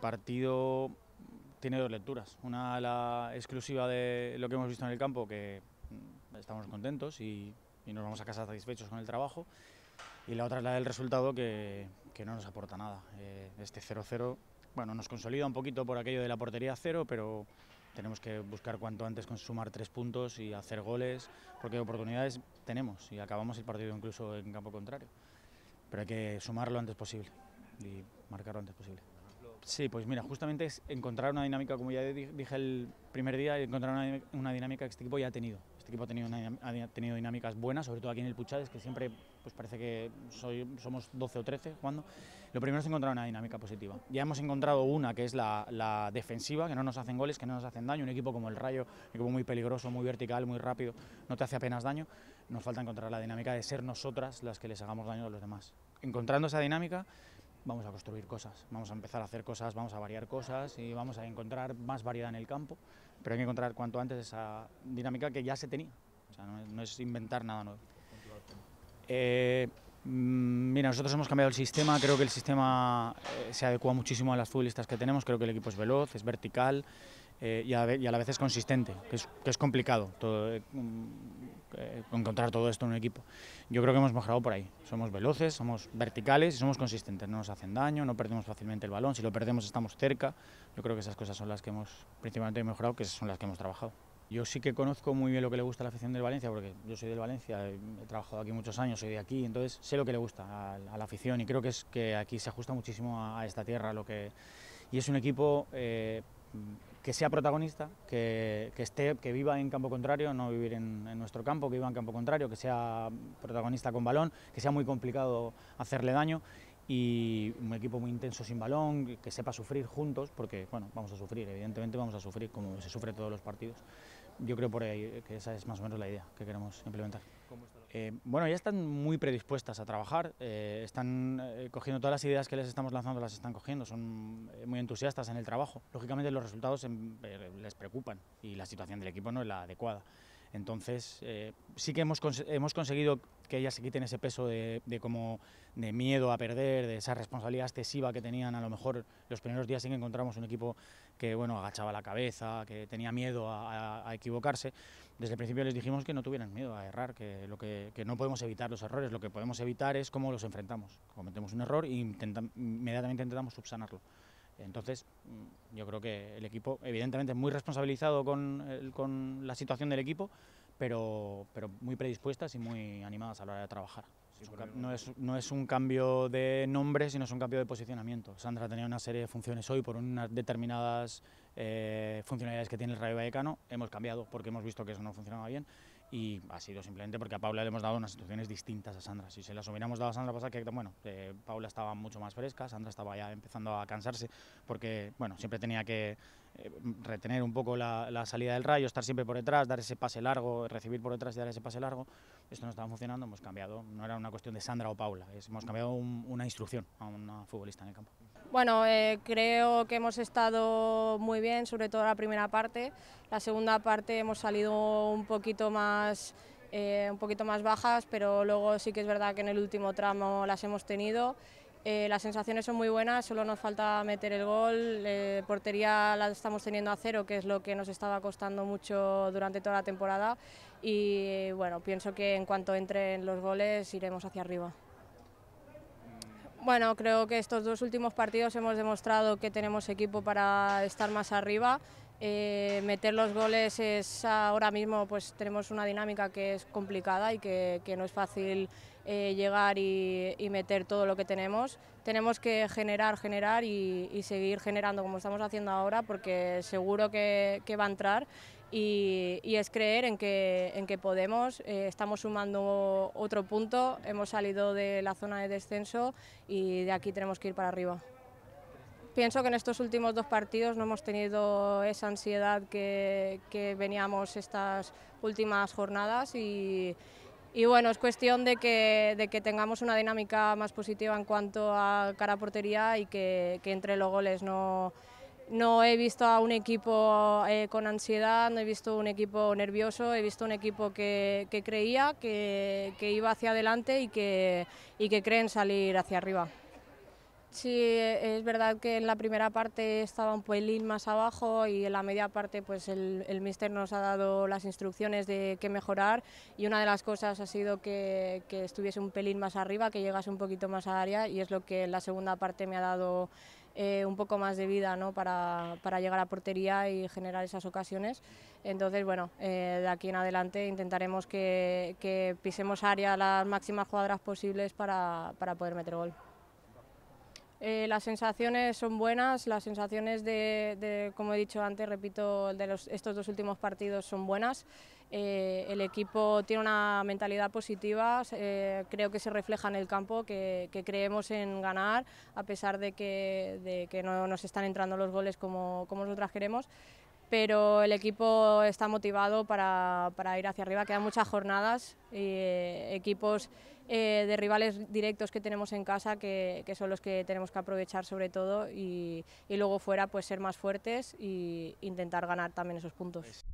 partido tiene dos lecturas. Una la exclusiva de lo que hemos visto en el campo, que mm, estamos contentos y, nos vamos a casa satisfechos con el trabajo. Y la otra es la del resultado, que, no nos aporta nada. Eh, este 0-0 bueno, nos consolida un poquito por aquello de la portería cero, pero tenemos que buscar cuanto antes sumar tres puntos y hacer goles, porque oportunidades tenemos y acabamos el partido incluso en campo contrario. Pero hay que sumarlo antes posible y marcarlo antes posible. Sí, pues mira, justamente es encontrar una dinámica, como ya dije el primer día, encontrar una, dinámica que este equipo ya ha tenido. Este equipo ha tenido, dinámicas buenas, sobre todo aquí en el Puchades, que siempre pues parece que somos 12 o 13 jugando. Lo primero es encontrar una dinámica positiva. Ya hemos encontrado una que es la, la, defensiva, que no nos hacen goles, que no nos hacen daño. Un equipo como el Rayo, un equipo muy peligroso, muy vertical, muy rápido, no te hace apenas daño. Nos falta encontrar la dinámica de ser nosotras las que les hagamos daño a los demás. Encontrando esa dinámica, vamos a construir cosas, vamos a empezar a hacer cosas, vamos a variar cosas y vamos a encontrar más variedad en el campo, pero hay que encontrar cuanto antes esa dinámica que ya se tenía, o sea, no, es inventar nada nuevo. Eh, mm, mira, nosotros hemos cambiado el sistema, creo que el sistema eh, se adecua muchísimo a las futbolistas que tenemos, creo que el equipo es veloz, es vertical eh, y, a, la vez es consistente, que es, complicado. Mm, encontrar todo esto en un equipo. Yo creo que hemos mejorado por ahí. Somos veloces, somos verticales y somos consistentes. No nos hacen daño, no perdemos fácilmente el balón. Si lo perdemos estamos cerca. Yo creo que esas cosas son las que hemos principalmente mejorado, que son las que hemos trabajado. Yo sí que conozco muy bien lo que le gusta a la afición del Valencia, porque yo soy del Valencia, he trabajado aquí muchos años, soy de aquí, entonces sé lo que le gusta a, la afición y creo que es que aquí se ajusta muchísimo a, esta tierra lo que y es un equipo eh, que sea protagonista, que, esté, que viva en campo contrario, no vivir en, nuestro campo, que viva en campo contrario, que sea protagonista con balón, que sea muy complicado hacerle daño y un equipo muy intenso sin balón, que sepa sufrir juntos, porque bueno, vamos a sufrir, evidentemente vamos a sufrir como se sufre todos los partidos. Yo creo por ahí que esa es más o menos la idea que queremos implementar. Eh, bueno, ya están muy predispuestas a trabajar, eh, están eh, cogiendo todas las ideas que les estamos lanzando, las están cogiendo, son muy entusiastas en el trabajo. Lógicamente los resultados em, les preocupan y la situación del equipo no es la adecuada. Entonces, eh, sí que hemos, hemos, conseguido que ellas se quiten ese peso de, de miedo a perder, de esa responsabilidad excesiva que tenían a lo mejor los primeros días en que encontramos un equipo que bueno, agachaba la cabeza, que tenía miedo a, equivocarse. Desde el principio les dijimos que no tuvieran miedo a errar, que, lo que, no podemos evitar los errores, lo que podemos evitar es cómo los enfrentamos. Cometemos un error e inmediatamente intentamos subsanarlo. Entonces, mm, yo creo que el equipo, evidentemente, es muy responsabilizado con, la situación del equipo, pero, muy predispuestas y muy animadas a la hora de trabajar. No es, un cambio de nombre, sino es un cambio de posicionamiento. Sandra tenía una serie de funciones hoy por unas determinadas eh, funcionalidades que tiene el Rayo Vallecano. Hemos cambiado porque hemos visto que eso no funcionaba bien y ha sido simplemente porque a Paula le hemos dado unas situaciones distintas a Sandra. Si se las hubiéramos dado a Sandra, pasa que bueno, Paula estaba mucho más fresca, Sandra estaba ya empezando a cansarse porque bueno, siempre tenía que eh, retener un poco la, salida del rayo, estar siempre por detrás, dar ese pase largo, recibir por detrás y dar ese pase largo. Esto no estaba funcionando, hemos cambiado, no era una cuestión de Sandra o Paula, hemos cambiado una instrucción a una futbolista en el campo. Bueno, eh, creo que hemos estado muy bien, sobre todo la primera parte. La segunda parte hemos salido un poquito más, eh, un poquito más bajas, pero luego sí que es verdad que en el último tramo las hemos tenido. Eh, las sensaciones son muy buenas, solo nos falta meter el gol. portería la estamos teniendo a cero, que es lo que nos estaba costando mucho durante toda la temporada. Y bueno, pienso que en cuanto entren los goles iremos hacia arriba. Bueno, creo que estos dos últimos partidos hemos demostrado que tenemos equipo para estar más arriba. Eh, meter los goles es ahora mismo, pues tenemos una dinámica que es complicada y que, no es fácil eh, llegar y, meter todo lo que tenemos. Tenemos que generar, generar y, seguir generando como estamos haciendo ahora porque seguro que va a entrar y, es creer en que, en que podemos, eh, estamos sumando otro punto, hemos salido de la zona de descenso y de aquí tenemos que ir para arriba. Pienso que en estos últimos dos partidos no hemos tenido esa ansiedad que, veníamos estas últimas jornadas y, bueno, es cuestión de que, de que, tengamos una dinámica más positiva en cuanto a cara a portería y que, que entre los goles no, no he visto a un equipo eh, con ansiedad, no he visto un equipo nervioso, he visto un equipo que, creía, que, iba hacia adelante y que, y salir hacia arriba. Sí, eh, es verdad que en la primera parte estaba un pelín más abajo y en la media parte pues el, mister míster nos ha dado las instrucciones de qué mejorar y una de las cosas ha sido que, estuviese un pelín más arriba, que llegase un poquito más al área y es lo que en la segunda parte me ha dado eh, un poco más de vida ¿no? para, llegar a portería y generar esas ocasiones. Entonces, bueno, eh, de aquí en adelante intentaremos que, que, pisemos área las máximas cuadras posibles para, poder meter gol. Eh, las sensaciones son buenas, las sensaciones de, de, como he dicho antes, repito, de los, estos dos últimos partidos son buenas. Eh, el equipo tiene una mentalidad positiva, eh, creo que se refleja en el campo, que, creemos en ganar, a pesar de que, no nos están entrando los goles como, como nosotras queremos, pero el equipo está motivado para, ir hacia arriba, quedan muchas jornadas y eh, equipos de rivales directos que tenemos en casa, que, son los que tenemos que aprovechar sobre todo, y, luego fuera pues ser más fuertes e intentar ganar también esos puntos.